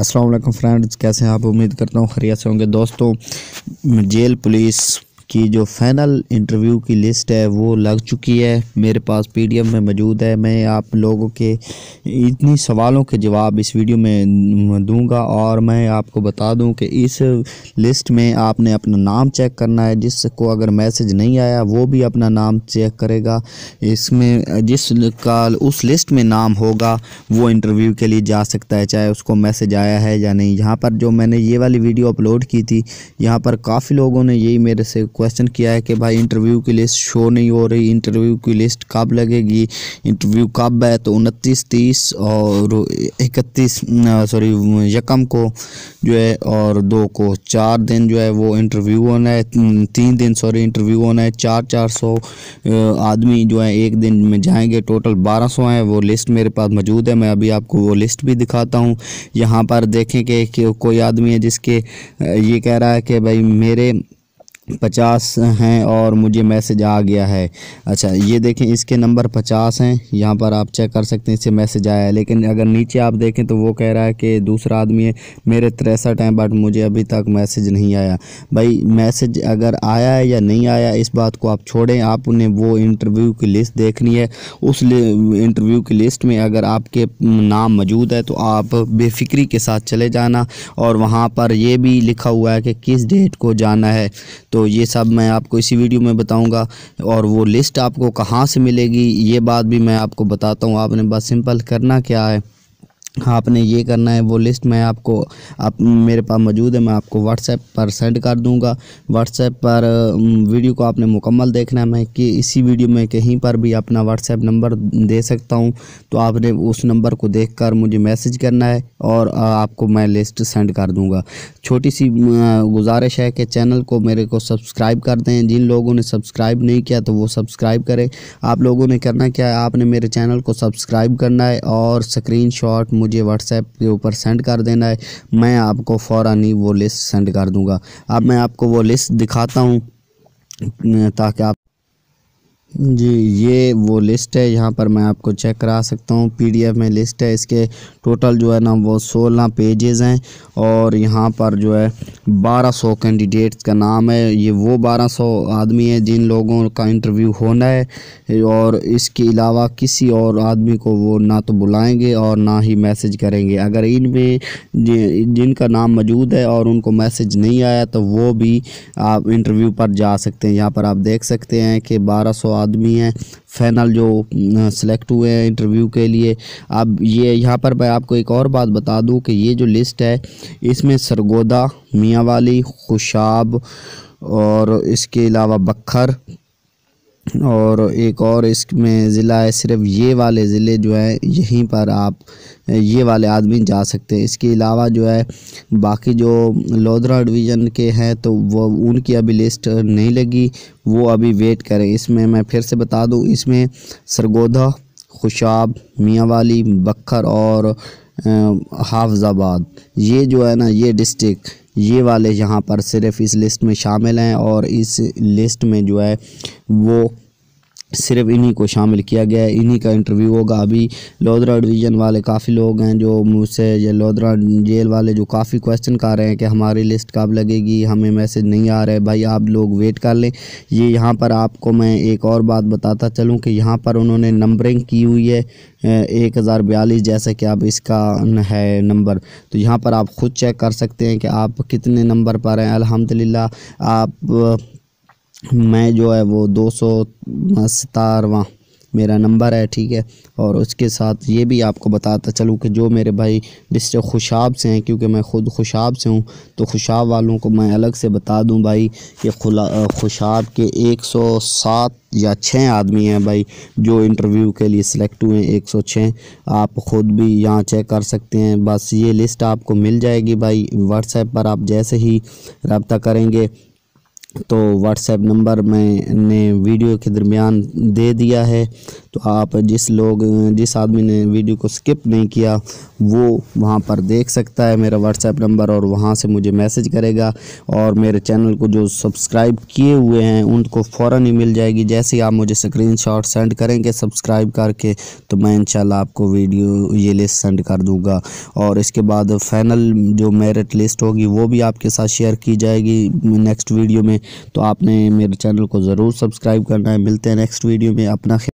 Aslam friends कैसे हैं आप उम्मीद करता हूँ खरिया से होंगे दोस्तों जेल पुलिस की जो फ़ाइनल इंटरव्यू की लिस्ट है वो लग चुकी है मेरे पास पीडीएफ में मौजूद है मैं आप लोगों के इतनी सवालों के जवाब इस वीडियो में दूंगा और मैं आपको बता दूं कि इस लिस्ट में आपने अपना नाम चेक करना है जिसको अगर मैसेज नहीं आया वो भी अपना नाम चेक करेगा इसमें जिस का उस लिस्ट में नाम होगा वो इंटरव्यू के लिए जा सकता है चाहे उसको मैसेज आया है या नहीं यहाँ पर जो मैंने ये वाली वीडियो अपलोड की थी यहाँ पर काफ़ी लोगों ने यही मेरे से क्वेश्चन किया है कि भाई इंटरव्यू की लिस्ट शो नहीं हो रही इंटरव्यू की लिस्ट कब लगेगी इंटरव्यू कब है तो उनतीस तीस और इकतीस सॉरी यकम को जो है और दो को चार दिन जो है वो इंटरव्यू होना है तीन दिन सॉरी इंटरव्यू होना है चार चार सौ आदमी जो है एक दिन में जाएंगे टोटल बारह सौ हैं वो लिस्ट मेरे पास मौजूद है मैं अभी आपको वो लिस्ट भी दिखाता हूँ यहाँ पर देखें कि कोई आदमी है जिसके ये कह रहा है कि भाई मेरे पचास हैं और मुझे मैसेज आ गया है अच्छा ये देखें इसके नंबर पचास हैं यहाँ पर आप चेक कर सकते हैं इससे मैसेज आया है लेकिन अगर नीचे आप देखें तो वो कह रहा है कि दूसरा आदमी है मेरे तिरसठ हैं बट मुझे अभी तक मैसेज नहीं आया भाई मैसेज अगर आया है या नहीं आया इस बात को आप छोड़ें आप उन्हें वो इंटरव्यू की लिस्ट देखनी है उस इंटरव्यू की लिस्ट में अगर आपके नाम मौजूद है तो आप बेफिक्री के साथ चले जाना और वहाँ पर यह भी लिखा हुआ है कि किस डेट को जाना है तो तो ये सब मैं आपको इसी वीडियो में बताऊँगा और वो लिस्ट आपको कहाँ से मिलेगी ये बात भी मैं आपको बताता हूँ आपने बस सिंपल करना क्या है आपने ये करना है वो लिस्ट मैं आपको आप मेरे पास मौजूद है मैं आपको व्हाट्सएप पर सेंड कर दूंगा व्हाट्सएप पर वीडियो को आपने मुकम्मल देखना है मैं कि इसी वीडियो में कहीं पर भी अपना व्हाट्सएप नंबर दे सकता हूं तो आपने उस नंबर को देखकर मुझे मैसेज करना है और आपको मैं लिस्ट सेंड कर दूँगा छोटी सी गुजारिश है कि चैनल को मेरे को सब्सक्राइब कर दें जिन लोगों ने सब्सक्राइब नहीं किया तो वो सब्सक्राइब करें आप लोगों ने करना क्या है आपने मेरे चैनल को सब्सक्राइब करना है और स्क्रीन शॉट मुझे व्हाट्सएप के ऊपर सेंड कर देना है मैं आपको फ़ौर ही वो लिस्ट सेंड कर दूँगा अब मैं आपको वो लिस्ट दिखाता हूँ ताकि आप जी ये वो लिस्ट है यहाँ पर मैं आपको चेक करा सकता हूँ पीडीएफ में लिस्ट है इसके टोटल जो है ना वो सोलह पेजेस हैं और यहाँ पर जो है बारह सौ कैंडिडेट्स का नाम है ये वो बारह सौ आदमी है जिन लोगों का इंटरव्यू होना है और इसके अलावा किसी और आदमी को वो ना तो बुलाएंगे और ना ही मैसेज करेंगे अगर इनमें जिनका नाम मौजूद है और उनको मैसेज नहीं आया तो वो भी आप इंटरव्यू पर जा सकते हैं यहाँ पर आप देख सकते हैं कि बारह सौ आदमी हैं फाइनल जो सिलेक्ट हुए हैं इंटरव्यू के लिए अब ये यहाँ पर मैं आपको एक और बात बता दूँ कि ये जो लिस्ट है इसमें सरगोदा मियाँ वाली खुशाब और इसके अलावा बखर और एक और इसमें ज़िला है सिर्फ ये वाले ज़िले जो है यहीं पर आप ये वाले आदमी जा सकते हैं इसके अलावा जो है बाकी जो लोधरा डिवीज़न के हैं तो वो उनकी अभी लिस्ट नहीं लगी वो अभी वेट करें इसमें मैं फिर से बता दूं इसमें सरगोधा खुशाब मियाँवाली बखर और हाफजाबाद ये जो है ना ये डिस्ट्रिक्ट ये वाले यहाँ पर सिर्फ इस लिस्ट में शामिल हैं और इस लिस्ट में जो है वो सिर्फ इन्हीं को शामिल किया गया है इन्हीं का इंटरव्यू होगा अभी लोधरा डिवीज़न वाले काफ़ी लोग हैं जो मुझसे ये लोधरा जेल वाले जो काफ़ी क्वेश्चन कर रहे हैं कि हमारी लिस्ट कब लगेगी हमें मैसेज नहीं आ रहा है भाई आप लोग वेट कर लें ये यहाँ पर आपको मैं एक और बात बताता चलूँ कि यहाँ पर उन्होंने नंबरिंग की हुई है एक हज़ार बयालीस जैसा कि आप इसका है नंबर तो यहाँ पर आप ख़ुद चेक कर सकते हैं कि आप कितने नंबर पर हैं अलहमदिल्ला आप मैं जो है वो दो सौ सतारवा मेरा नंबर है ठीक है और उसके साथ ये भी आपको बताता चलूँ कि जो मेरे भाई डिस्ट्रिक खुशाब से हैं क्योंकि मैं ख़ुद खुशाब से हूँ तो खुशाब वालों को मैं अलग से बता दूँ भाई कि खुला खुशाब के एक सौ सात या छः आदमी हैं भाई जो इंटरव्यू के लिए सिलेक्ट हुए हैं एक सौ छः आप ख़ुद भी यहाँ चेक कर सकते हैं बस ये लिस्ट आपको मिल जाएगी भाई व्हाट्सएप पर आप जैसे ही रबता करेंगे तो व्हाट्सएप नंबर मैंने वीडियो के दरमियान दे दिया है तो आप जिस लोग जिस आदमी ने वीडियो को स्किप नहीं किया वो वहाँ पर देख सकता है मेरा व्हाट्सएप नंबर और वहाँ से मुझे मैसेज करेगा और मेरे चैनल को जो सब्सक्राइब किए हुए हैं उनको फ़ौर ही मिल जाएगी जैसे ही आप मुझे स्क्रीन सेंड करेंगे सब्सक्राइब करके तो मैं इन आपको वीडियो ये लिस्ट सेंड कर दूँगा और इसके बाद फाइनल जो मेरिट लिस्ट होगी वो भी आपके साथ शेयर की जाएगी नेक्स्ट वीडियो में तो आपने मेरे चैनल को ज़रूर सब्सक्राइब करना है मिलते हैं नेक्स्ट वीडियो में अपना